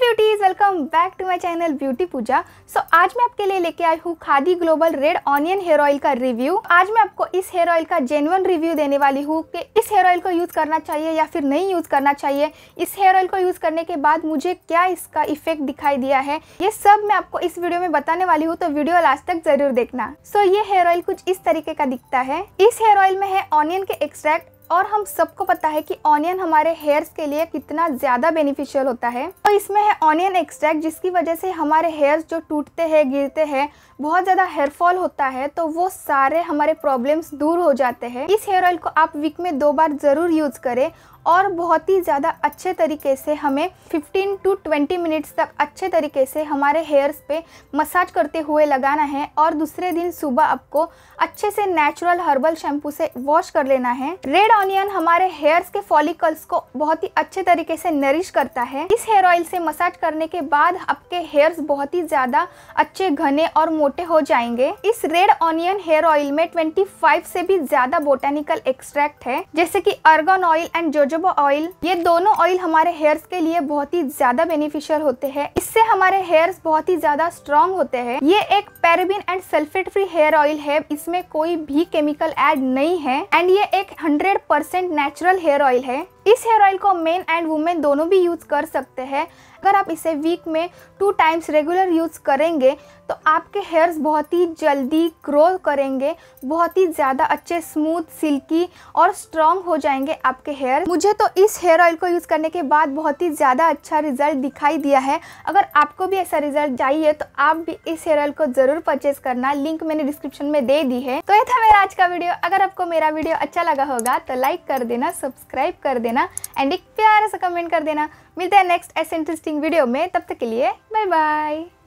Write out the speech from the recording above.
beauties welcome back to my channel beauty Pooja so आज मैं आपके लिए लेके आई हूँ Khadi global red onion hair oil का रिव्यू आज मैं आपको इस हेयर ऑयल का जेनवन रिव्यू देने वाली हूँ कि इस हेयर ऑयल को यूज़ करना चाहिए या फिर नहीं यूज़ करना चाहिए इस हेयर ऑयल को यूज़ करने के बाद मुझे क्या इसका इफेक्ट दिखाई दिया है ये सब मैं आपको इस वीडियो में बताने वाली हूँ तो वीडियो लास्ट तक जरूर देखना सो so, ये हेयर ऑयल कुछ इस तरीके का दिखता है इस हेयर ऑयल में है ऑनियन के एक्सट्रैक्ट और हम सबको पता है कि ऑनियन हमारे हेयर्स के लिए कितना ज़्यादा बेनिफिशियल होता है तो इसमें है ऑनियन एक्सट्रैक्ट जिसकी वजह से हमारे हेयर्स जो टूटते हैं गिरते हैं बहुत ज़्यादा हेयर फॉल होता है तो वो सारे हमारे प्रॉब्लम्स दूर हो जाते हैं इस हेयर ऑयल को आप वीक में दो बार ज़रूर यूज़ करें और बहुत ही ज़्यादा अच्छे तरीके से हमें 15 टू 20 मिनट्स तक अच्छे तरीके से हमारे हेयर्स पे मसाज करते हुए लगाना है और दूसरे दिन सुबह आपको अच्छे से नेचुरल हर्बल शैम्पू से वॉश कर लेना है रेड ऑनियन हमारे हेयर्स के फॉलिकल्स को बहुत ही अच्छे तरीके से नरिश करता है इस हेयर ऑयल से मसाज करने के बाद आपके हेयर्स बहुत ही ज्यादा अच्छे घने और मोटे हो जाएंगे इस रेड ऑनियन हेयर ऑयल में 25 से भी ज्यादा बोटेनिकल एक्सट्रैक्ट है जैसे कि argan oil and jojoba oil ये दोनों ऑयल हमारे हेयर्स के लिए बहुत ही ज्यादा बेनिफिशियल होते हैं इससे हमारे हेयर्स बहुत ही ज्यादा स्ट्रॉन्ग होते हैं ये एक paraben and sulphate free hair oil है इसमें कोई भी केमिकल एड नहीं है एंड ये एक hundred percent natural hair oil है इस हेयर ऑयल को मेन एंड वुमेन दोनों भी यूज़ कर सकते हैं अगर आप इसे वीक में टू टाइम्स रेगुलर यूज़ करेंगे तो आपके हेयर्स बहुत ही जल्दी ग्रो करेंगे बहुत ही ज़्यादा अच्छे स्मूथ सिल्की और स्ट्रॉन्ग हो जाएंगे आपके हेयर मुझे तो इस हेयर ऑयल को यूज़ करने के बाद बहुत ही ज़्यादा अच्छा रिजल्ट दिखाई दिया है अगर आपको भी ऐसा रिजल्ट चाहिए तो आप भी इस हेयर ऑयल को ज़रूर परचेज करना लिंक मैंने डिस्क्रिप्शन में दे दी है तो ये था मेरा आज का वीडियो अगर आपको मेरा वीडियो अच्छा लगा होगा तो लाइक कर देना सब्सक्राइब कर देना करना एंड एक प्यारा सा कमेंट कर देना मिलते हैं नेक्स्ट ऐसे इंटरेस्टिंग वीडियो में तब तक के लिए बाय बाय